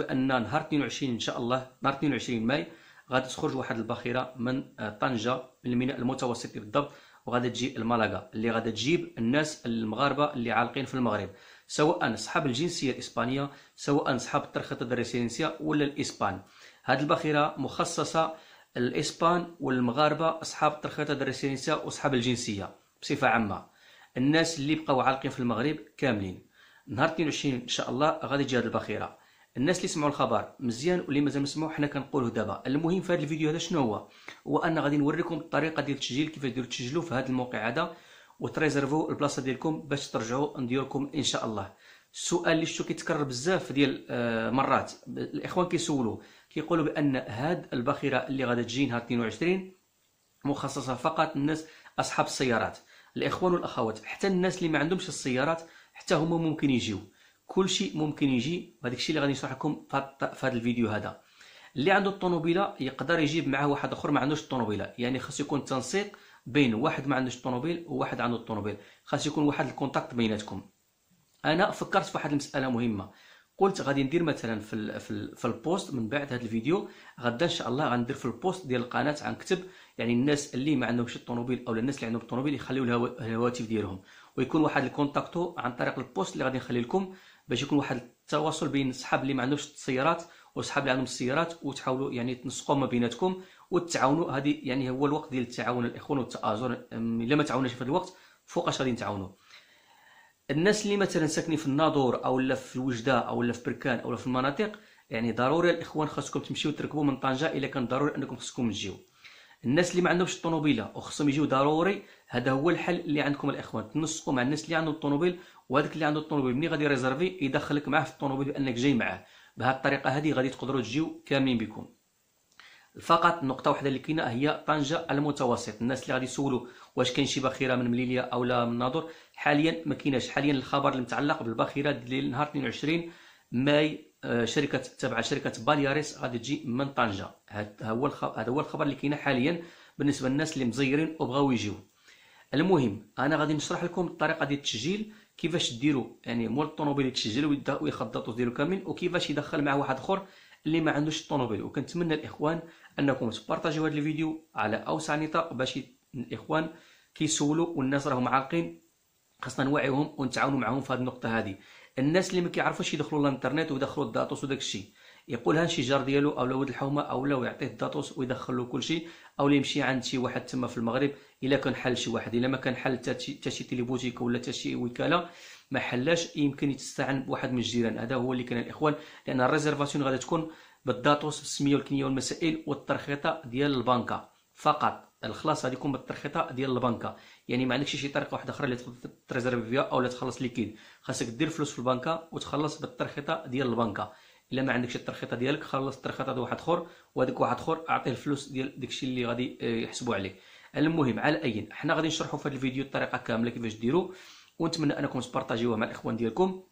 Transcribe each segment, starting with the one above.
بان نهار 22 ان شاء الله نهار 22 ماي غادي تخرج واحد الباخره من آه، طنجه من الميناء المتوسطي بالضبط وغادي تجي الملقا اللي غادي تجيب الناس المغاربه اللي عالقين في المغرب سواء اصحاب الجنسيه الاسبانيه سواء اصحاب الترخيص الريسيدنسيه ولا الاسبان هذه الباخره مخصصه الاسبان والمغاربه اصحاب الترخيص الريسيدنسيه واصحاب الجنسيه بصفه عامه الناس اللي بقاو عالقين في المغرب كاملين نهار 22 ان شاء الله غادي تجي هذه الباخره الناس اللي سمعوا الخبر مزيان واللي مازال ما سمعوا حنا كنقولوا دابا المهم في هذا الفيديو هذا شنو هو هو ان غادي نوريكم الطريقه ديال التسجيل كيفاش ديروا تسجلوا في هذا الموقع هذا وتريزرفو البلاصه ديالكم باش ترجعوا نديركم ان شاء الله السؤال اللي شفتو كيتكرر بزاف ديال آه، مرات الاخوان كيسولوا كيقولوا بان هاد الباخره اللي غادي تجي نهار 22 مخصصه فقط للناس اصحاب السيارات الاخوان والاخوات حتى الناس اللي ما عندهمش السيارات حتى هما ممكن يجيو كل شيء ممكن يجي وهذاك الشيء اللي غادي نشرح لكم في هذا الفيديو هذا اللي عنده الطوموبيله يقدر يجيب معاه واحد اخر ما عندوش الطوموبيله يعني خاص يكون تنسيق بين واحد ما عندوش الطوموبيل وواحد عنده الطوموبيل خاص يكون واحد الكونتاكت بيناتكم انا فكرت في واحد المساله مهمه قلت غادي ندير مثلا في في, في البوست من بعد هذا الفيديو غدا ان شاء الله غندير في البوست ديال القناه غنكتب يعني الناس اللي ما عندهمش الطوموبيل او الناس اللي عندهم الطوموبيل يخليو الهواتف ديالهم ويكون واحد الكونتاكتو عن طريق البوست اللي غادي نخلي لكم باش يكون واحد التواصل بين الصحاب اللي ما عندهمش السيارات والصحاب اللي عندهم السيارات وتحاولوا يعني تنسقوا ما بيناتكم وتعاونوا هذه يعني هو الوقت ديال التعاون الاخوان والتآزر الا ما تعاوناش في هذا الوقت فوقاش غادي نتعاونوا الناس اللي مثلا ساكنين في الناظور او لا في الوجده او لا في بركان او لا في المناطق يعني ضروري الاخوان خاصكم تمشيو تركبوا من طنجه الا كان ضروري انكم خاصكم تجيو الناس اللي ما عندهمش الطوموبيله وخصهم يجيو ضروري هذا هو الحل اللي عندكم الاخوان تنسقوا مع الناس اللي عندهم الطوموبيل وهذاك اللي عنده الطوموبيل ملي غادي ريزرفي يدخلك معاه في الطوموبيل بانك جاي معاه بهذه الطريقه هذه غادي تقدروا تجيو كاملين بكم فقط نقطه واحده اللي كاينه هي طنجه المتوسط الناس اللي غادي يسولوا واش كاين شي باخره من مليليه او لا من ناظور حاليا ما كايناش حاليا الخبر المتعلق بالباخره ديال نهار 22 ماي آه، شركه تبع شركه بالياريس غادي تجي من طنجه هذا هو هذا هو الخبر اللي كاين حاليا بالنسبه للناس اللي مزيرين وبغاو يجيو المهم انا غادي نشرح لكم الطريقه ديال التسجيل كيفاش ديروا يعني مول الطوموبيل يتسجل ويخططوا ديالو كامل وكيفاش يدخل مع واحد اخر اللي ما عندوش الطوموبيل وكنتمنى الاخوان انكم تبارطاجيو هذا الفيديو على اوسع نطاق باش الاخوان كيسولوا والناس راهم عاقين خاصنا نوعيهم ونتعاونوا معاهم في هذه النقطه هذه الناس اللي ما كيعرفوش يدخلوا الانترنت ويدخلوا الداتوس وداك الشيء يقولها الشجار ديالو اولا ولد الحومه اولا ويعطيه الداتوس ويدخل له كلشي او يمشي عند شي واحد تما في المغرب الا كان حل شي واحد الا ما كان حل حتى شي تيليبوتيك ولا حتى شي وكاله ما حلاش يمكن يتستعن بواحد من الجيران هذا هو اللي كان الاخوان لان الريزرفاسيون غادي تكون بالداتوس بالسميه والكنيه والمسائل والترخيطه ديال البنكه فقط الخلاص غادي يكون بالترخيطه ديال البنكه يعني ما عندكش شي طريقه واحده اخرى اللي تقدر تريزرفي فيها اولا تخلص ليكيد خاصك دير فلوس في البنكه وتخلص بالترخيطه ديال البنكه الا ما عندكش الترخيطه ديالك خلص الترخيطه ديال واحد اخر وهذاك واحد اخر اعطيه الفلوس ديال داكشي اللي غادي آه، يحسبوا عليك المهم على اي حنا غادي نشرحوا في هذا الفيديو الطريقه كامله كيفاش ديروا ونتمنى انكم تبارطاجيوه مع الاخوان ديالكم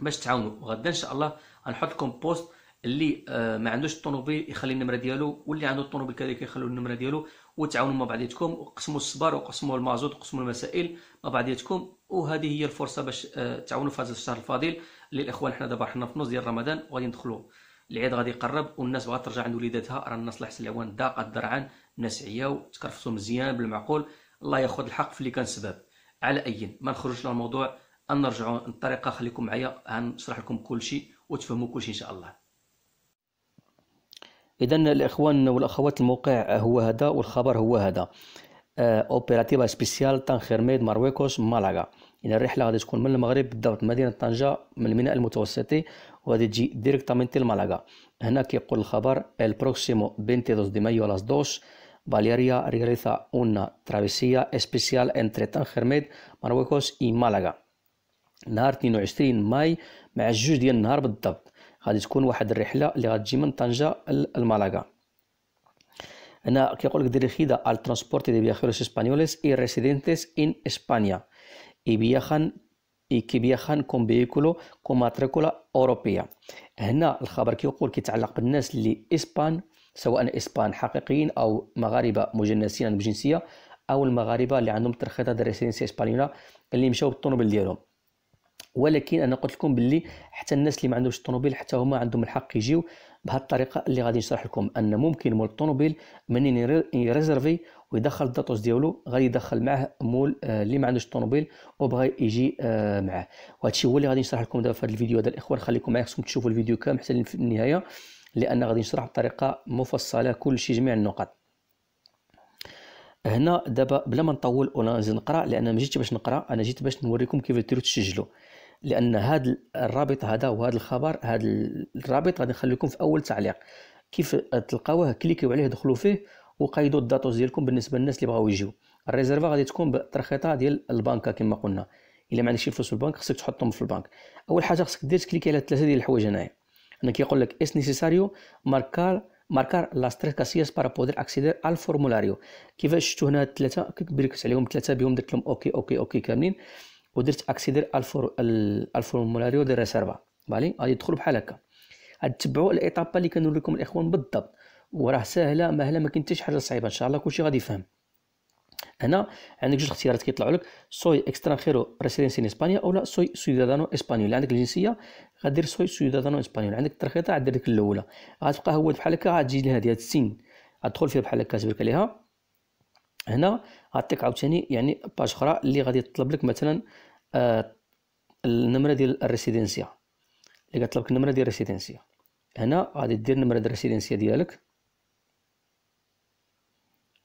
باش تعاونوا غدا ان شاء الله غنحط لكم بوست اللي آه، ما عندوش الطوموبيل يخلي النمره ديالو واللي عنده الطوموبيل كذلك يخلوا النمره ديالو وتعاونوا مع بعضياتكم وقسموا الصبر وقسموا المازوت وقسموا المسائل مع بعضياتكم وهذه هي الفرصه باش آه، تعاونوا في هذا الشهر الفاضل للاخوان حنا دابا حنا في نص ديال رمضان وغادي ندخلوا العيد غادي يقرب والناس بغات ترجع عند وليداتها راه الناس لحس العوان ضاقت درعان الناس عياو تكرفصوا مزيان بالمعقول الله ياخذ الحق في اللي كان سبب على اي ما نخرجش للموضوع ان نرجعوا الطريقه خليكم معايا غنشرح لكم كل شيء وتفهموا كل شيء ان شاء الله اذا الاخوان والاخوات الموقع هو هذا والخبر هو هذا اوبيراتيفا سبيسيال تانخيرميد مارويكوس مالاغا يعني الرحله غادي تكون من المغرب بالضبط مدينه طنجه من الميناء المتوسطي وغادي تجي ديريكتامين تيل مالاغا هنا كيقول الخبر البروكسيمو دوز دي مايو لاس دوش فاليريا ريغريزا اون ترافيسيا اسبيسيال انتر تانخرميد ماروكوس اي مالاغا نهار 22 ماي مع جوج ديال النهار بالضبط غادي تكون واحد الرحله اللي غتجي من طنجه لمالاغا هنا كيقول لك ديري خيدا على دي فياخيروس اسبانيوليس اي ريسيدنتس ان اسبانيا إبيخان كيبيخان كوم بيكولو كوماتريكولا أوروبية هنا الخبر كيقول كيتعلق بالناس اللي إسبان سواء إسبان حقيقيين أو مغاربة مجنسين بجنسية أو المغاربة اللي عندهم ترخيطة ديال ريسيدنسيا إسبانيولا اللي مشاو بالطوموبيل ديالهم ولكن انا قلت لكم باللي حتى الناس اللي ما عندهمش الطوموبيل حتى هما عندهم الحق يجيو بهالطريقه اللي غادي نشرح لكم ان ممكن مول الطوموبيل منين يريزرفي ويدخل الداتوس ديالو غادي يدخل معاه مول آه، اللي ما عندوش طوموبيل وبغى يجي آه، معاه وهذا الشيء هو اللي غادي نشرح لكم دابا في هذا الفيديو هذا الاخوان خليكم معايا خصكم تشوفوا الفيديو كامل حتى للنهايه لان غادي نشرح بطريقه مفصله كل شيء جميع النقط هنا دابا بلا ما نطول ولا نزيد نقرا لان ما جيتش باش نقرا انا جيت باش نوريكم كيف ديروا تسجلوا لان هذا الرابط هذا وهذا الخبر هذا الرابط غادي نخليكم في اول تعليق كيف تلقاوه كليكيو عليه دخلوا فيه وقيدوا الداتوز ديالكم بالنسبه للناس اللي بغاو يجيو الريزيرفا غادي تكون بترخيطه ديال البنكه كما قلنا الا ما عندكش فلوس في البنك خصك تحطهم في البنك اول حاجه خصك دير تكليكي على ثلاثه ديال الحوايج هنايا انا كيقول لك اس نيسيساريو ماركار ماركار لاس تريس كاسياس بارا بودر اكسيدير على الفورمولاريو كيفاش شفتوا هنا الثلاثه كبركت عليهم الثلاثه بهم درت لهم اوكي اوكي اوكي كاملين ودرت اكسيدير الفورمولاريو ديال الريسيرفا بالي غادي يدخل بحال هكا غتبعوا الايطابه اللي كنوري الاخوان بالضبط وراه ساهله مهله ما كاين حتى شي حاجه صعيبه ان شاء الله كلشي غادي يفهم هنا عندك جوج اختيارات كيطلعوا لك سوي اكسترانخيرو ريسيدنسي ان اسبانيا اولا سوي سيودادانو اسبانيول عندك الجنسيه غادير سوي سيودادانو اسبانيول عندك الترخيطه غادير ديك الاولى غتبقى هو بحال هكا غتجي لها ديال السن غتدخل فيها بحال هكا تبارك عليها هنا غاتيك عاوتاني يعني باج اخرى اللي غادي تطلب لك مثلا آه النمره ديال الريسيدنسيا اللي لك النمره ديال الريسيدنسيا هنا غادي دير نمره الريسيدنسيا ديالك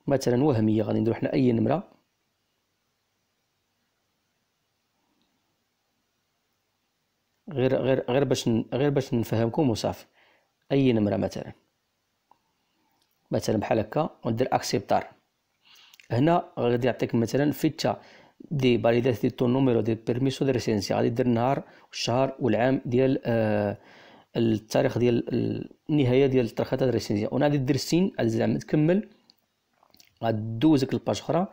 مثلا وهميه غادي نديرو حنا اي نمره غير غير غير باش غير باش نفهمكم وصافي اي نمره مثلا مثلا بحال هكا وندير اكسبتار هنا غادي يعطيك مثلا فيتشا دي فاليدات دي تون نوميرو دي بيرميسو دي ريسينسي غادي دير النهار والشهر والعام ديال آه التاريخ ديال النهايه ديال الترخيطه ديال الريسينسي وهنا غادي دير سين زعما تكمل غدوزك الباج اخرى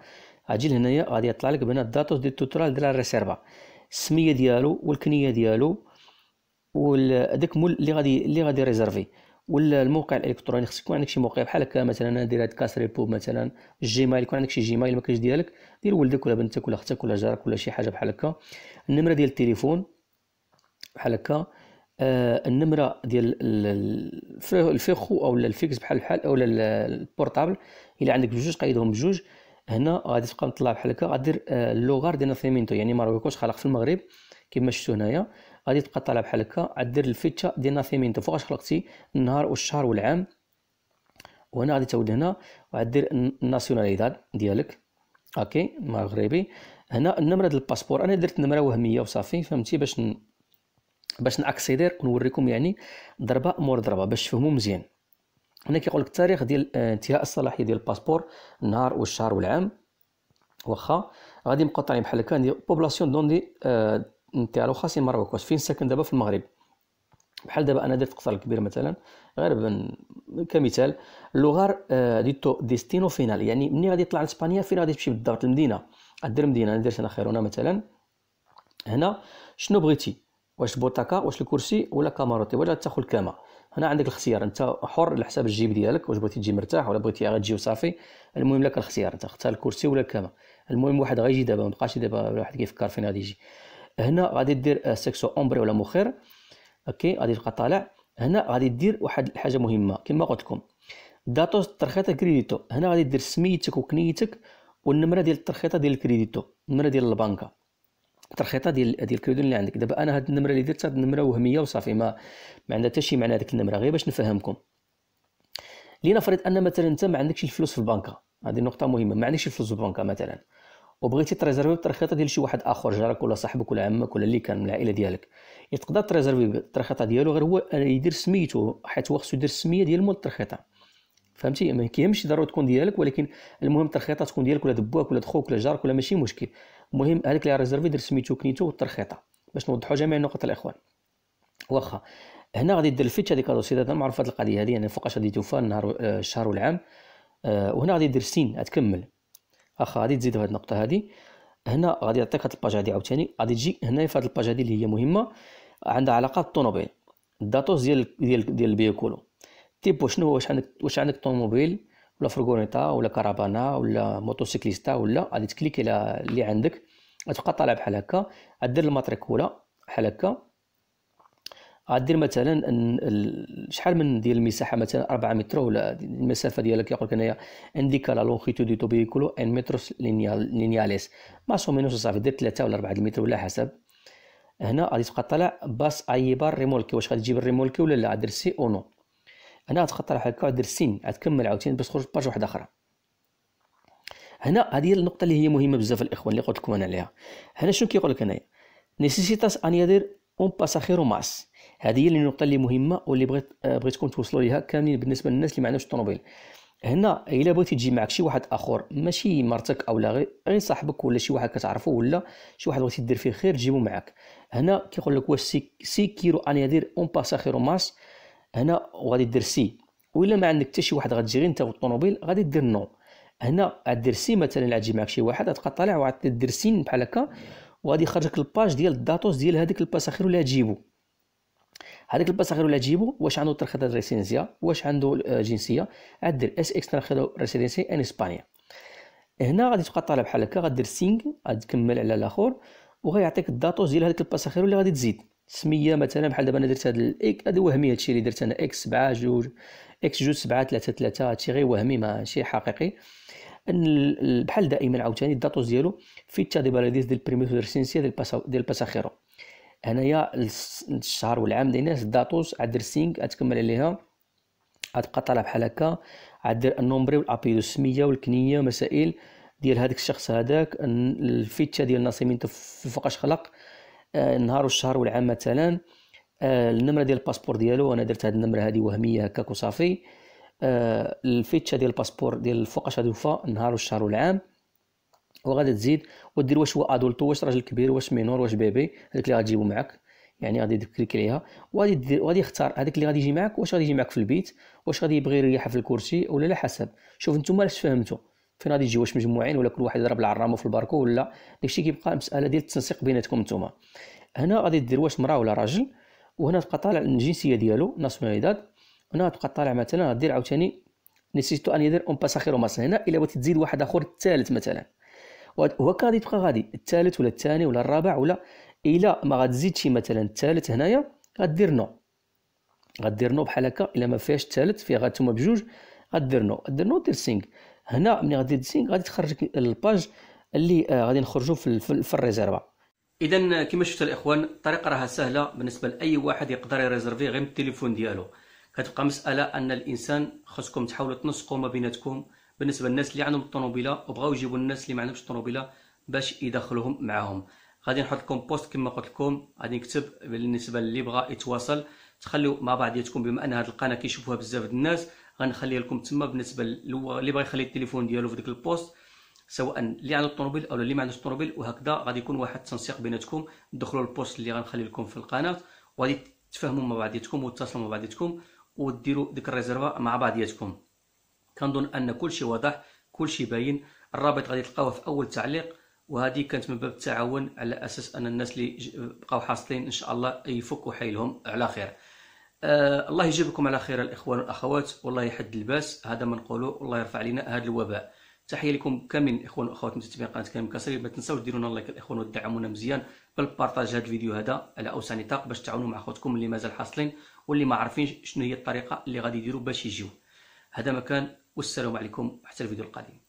غتجي لهنايا غادي يطلع لك بهنا الداتوس دي توتورال ديال الريسيرفا السميه ديالو والكنيه ديالو وداك مول اللي غادي اللي غادي ريزيرفي ولا الموقع الالكتروني خصك يكون عندك شي موقع بحال هكا مثلا انا هاد كاس ريبو مثلا الجيميل يكون عندك شي جيميل ما كاينش ديالك دير ولدك ولا بنتك ولا اختك ولا جارك ولا شي حاجه بحال هكا النمره ديال التليفون بحال هكا آه، النمره ديال الفيخو او الفيكس بحال بحال او البورطابل الا عندك بجوج قيدهم بجوج هنا غادي تبقى مطلع بحال هكا غادير آه، اللوغار ديال ناسيمينتو يعني ماروكوش خلق في المغرب كما شفتوا هنايا غادي تبقى طالع بحال هكا غادير الفيتشا ديال ناسيمينتو فوقاش خلقتي النهار والشهر والعام وهنا غادي تعود هنا وغادير الناسيوناليداد ديالك اوكي مغربي هنا النمره ديال الباسبور انا درت نمره وهميه وصافي فهمتي باش ن... باش ناكسيدير ونوريكم يعني ضربه مور ضربه باش تفهموا مزيان هنا كيقول لك التاريخ ديال آه، انتهاء الصلاحيه ديال الباسبور النهار والشهر والعام واخا غادي نبقاو طالعين بحال هكا بوبلاسيون دون دي آه، نتاع نتاع خاصين مراكش فين ساكن دابا في المغرب بحال دابا انا درت القصر الكبير مثلا غير بن... كمثال لوغار آه، دي ديتو ديستينو فينال يعني مني غادي تطلع لاسبانيا فين غادي تمشي بالضبط المدينه غدير مدينه انا درت انا خيرونا مثلا هنا شنو بغيتي واش بوتاكا واش الكرسي ولا كاماروتي ولا تاخذ كاما هنا عندك الاختيار انت حر على حساب الجيب ديالك واش بغيتي تجي مرتاح ولا بغيتي تجي وصافي المهم لك الاختيار انت اختار الكرسي ولا كاما المهم واحد غيجي دابا مابقاش دابا الواحد كيفكر فين غادي يجي هنا غادي دير سيكسو اومبري ولا مخير اوكي غادي تبقى طالع هنا غادي دير واحد الحاجه مهمه كما قلت لكم داتوس الترخيطه كريديتو هنا غادي دير سميتك وكنيتك والنمره ديال الترخيطه ديال الكريديتو النمره ديال البنكه ترخيطه ديال ديال الكريدون اللي عندك دابا انا هاد النمره اللي درت هاد النمره وهميه وصافي ما ما عندها حتى شي معنى هذيك النمره غير باش نفهمكم لنفرض ان مثلا انت ما عندكش الفلوس في البنكه هذه نقطه مهمه ما عندكش الفلوس في البنكه مثلا وبغيتي تريزرفي بالترخيطه ديال شي واحد اخر جارك ولا صاحبك ولا عمك ولا اللي كان من العائله ديالك تقدر تريزرفي بالترخيطه ديالو غير هو يدير سميتو حيت هو خصو يدير السميه ديال مول الترخيطه فهمتي ما كيهمش ضروري تكون ديالك ولكن المهم الترخيطه تكون ديالك ولا دبوك ولا دخوك ولا جارك ولا ماشي مشكل المهم هذاك لي ريزيرفي درت سميتو كنيتو والترخيطه باش نوضحوا جميع النقط الاخوان واخا هنا غادي دير الفيتش هذيك كاروسي انا معروف هذه القضيه هذه يعني فوقاش غادي توفى النهار آه، الشهر والعام آه، وهنا غادي دير سين غتكمل اخا غادي تزيد هذه النقطه هذه هنا غادي يعطيك هذه الباج هذه عاوتاني غادي تجي هنا في هذه الباج هذه اللي هي مهمه عندها علاقه بالطوموبيل الداتوس ديال ديال ديال البيكولو تيبو شنو هو واش عندك واش عندك طوموبيل ولا فرغونيتا ولا كارابانا ولا موتوسيكليستا ولا غادي تكليكي على اللي عندك غتبقى طالع بحال هكا غدير الماتريكولا بحال هكا غدير مثلا شحال من ديال المساحه مثلا 4 متر ولا المسافه ديالك يقول لك انايا انديكا لا لونغيتو دو بيكولو ان متر لينياليس ماسو مينوس صافي دير 3 ولا 4 متر ولا حسب هنا غادي تبقى طالع باس اي بار ريمولكي واش غادي تجيب الريمولكي ولا لا غادير سي او نو انا على هكا دير سين غتكمل عاوتاني باش تخرج باج واحده اخرى هنا هذه هي النقطه اللي هي مهمه بزاف الاخوان اللي قلت لكم انا عليها هنا شنو كيقول لك هنايا نيسيسيتاس ان يدير اون باساخير ماس هذه هي النقطه اللي مهمه واللي بغيت آه، بغيتكم توصلوا ليها كاملين بالنسبه للناس اللي ما عندهمش طوموبيل هنا الا بغيتي تجي معك شي واحد اخر ماشي مرتك او لا غير صاحبك ولا شي واحد كتعرفو ولا شي واحد بغيتي دير فيه خير تجيبو معك هنا كيقول لك واش سي, سي كيرو ان يدير اون باساخير ماس هنا وغادي دير سي وإلا ما عندك حتى شي واحد غتجي غير انت والطوموبيل غادي دير نو هنا دير سي مثلا الا تجي معك شي واحد غتبقى طالع دير سين بحال هكا وغادي يخرجك الباج ديال الداتوس ديال هذيك الباساخير ولا تجيبو هذاك الباساخير ولا تجيبو واش عنده ترخيص الريسينزيا واش عنده الجنسيه آه، دير اس اكس ترخيص ريسيدنسي ان اسبانيا هنا غادي تبقى طالع بحال هكا غادير سينغ تكمل على الاخر وغيعطيك الداتوس ديال هذاك الباساخير اللي غادي تزيد التسميه مثلا بحال دابا انا درت هاد الاك هذا وهمي هادشي اللي درت انا اكس 7 جوج اكس جوج 7 3 3 هادشي غير وهمي ماشي حقيقي ان بحال دائما عاوتاني الداتوز ديالو في باراديس ديال بريميتو سينسيا ديال باسا ديال باساخيرو هنايا الشهر والعام ديال الناس الداتوز عاد سينك غاتكمل عليها غاتبقى طالع بحال هكا دير النومبري والابيدو السميه والكنيه مسائل ديال هذاك الشخص هذاك الفيتشا ديال ناصيمين فوقاش خلق النهار آه، والشهر والعام مثلا آه، النمره ديال الباسبور ديالو انا درت هذه النمره هذه وهميه هكاك وصافي الفيتشا آه، ديال الباسبور ديال الفوقاش هذو النهار والشهر والعام وغادي تزيد ودير واش هو ادولت واش راجل كبير واش مينور واش بيبي هذاك اللي غتجيبو معاك يعني غادي تكليك عليها وغادي دير غادي يختار هذاك اللي غادي يجي معاك واش غادي يجي معاك في البيت واش غادي يبغي يريح في الكرسي ولا لا حسب شوف نتوما اش فهمتو فين غادي يجي واش مجموعين ولا كل واحد يضرب العرامه في الباركو ولا داكشي كيبقى مساله ديال التنسيق بيناتكم نتوما هنا غادي دير واش مراه ولا راجل وهنا تبقى طالع الجنسيه ديالو ناسيوناليداد هنا تبقى طالع مثلا غادير عاوتاني نسيتو ان يدير اون باساخيرو مثلا هنا الا بغيتي تزيد واحد اخر الثالث مثلا وهكا غادي تبقى غادي الثالث ولا الثاني ولا الرابع ولا الا ما غاتزيدش مثلا الثالث هنايا غادير نو غادير نو بحال هكا الا ما فيهاش الثالث فيها غاتوما بجوج غادير نو غادير نو دير سينك هنا ملي غادي تزين غادي تخرجك الباج اللي آه، غادي نخرجوا في, في الريزيرفا اذا آه، كما شفت الاخوان الطريقه راها سهله بالنسبه لاي واحد يقدر يريزيرفي غير بالتليفون ديالو كتبقى مساله ان الانسان خصكم تحاولوا تنسقوا ما بيناتكم بالنسبه للناس اللي عندهم الطوموبيله وبغاو يجيبوا الناس اللي ما عندهمش الطوموبيله باش يدخلوهم معاهم غادي نحط لكم بوست كما قلت لكم غادي نكتب بالنسبه اللي بغى يتواصل تخليو مع بعضياتكم بما ان هذه القناه كيشوفوها بزاف الناس غنخليها لكم تما بالنسبه اللي باغي يخلي التليفون ديالو في ديك البوست سواء اللي على الطوموبيل او اللي ما عندوش الطوموبيل وهكذا غادي يكون واحد التنسيق بيناتكم دخلوا البوست اللي غنخلي لكم في القناه وغادي تفهموا مع بعضياتكم وتتصلوا مع بعضياتكم وديروا ديك الريزيرفا مع بعضياتكم كنظن ان كلشي واضح كلشي باين الرابط غادي تلقاوه في اول تعليق وهذه كانت من باب التعاون على اساس ان الناس اللي بقاو حاصلين ان شاء الله يفكوا حيلهم على خير آه الله يجيبكم على خير الاخوان والاخوات والله يحد الباس هذا ما نقولوا والله يرفع علينا هذا الوباء تحيه لكم كاملين الاخوان والاخوات متابعين قناه كامل كسري ما تنساوش ديروا لنا لايك الاخوان وتدعمونا مزيان بالبارطاج هذا الفيديو هذا على اوسع نطاق باش تعاونوا مع اخوتكم اللي مازال حاصلين واللي ما عارفينش شنو هي الطريقه اللي غادي يديروا باش يجيو هذا مكان والسلام عليكم حتى الفيديو القادم